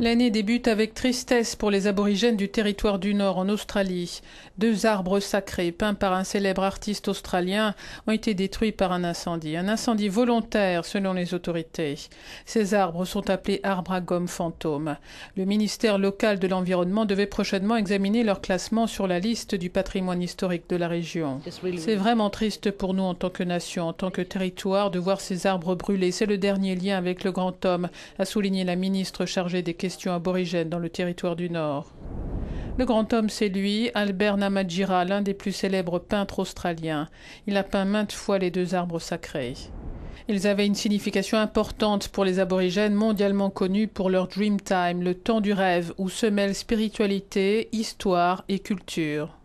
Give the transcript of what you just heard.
L'année débute avec tristesse pour les aborigènes du territoire du Nord en Australie. Deux arbres sacrés peints par un célèbre artiste australien ont été détruits par un incendie, un incendie volontaire selon les autorités. Ces arbres sont appelés arbres à gomme fantôme. Le ministère local de l'environnement devait prochainement examiner leur classement sur la liste du patrimoine historique de la région. C'est vraiment triste pour nous en tant que nation, en tant que territoire, de voir ces arbres brûlés. C'est le dernier lien avec le grand homme, a souligné la ministre chargée des questions aborigènes dans le territoire du Nord. Le grand homme, c'est lui, Albert Namadjira, l'un des plus célèbres peintres australiens. Il a peint maintes fois les deux arbres sacrés. Ils avaient une signification importante pour les aborigènes mondialement connus pour leur Dreamtime, le temps du rêve, où se mêlent spiritualité, histoire et culture.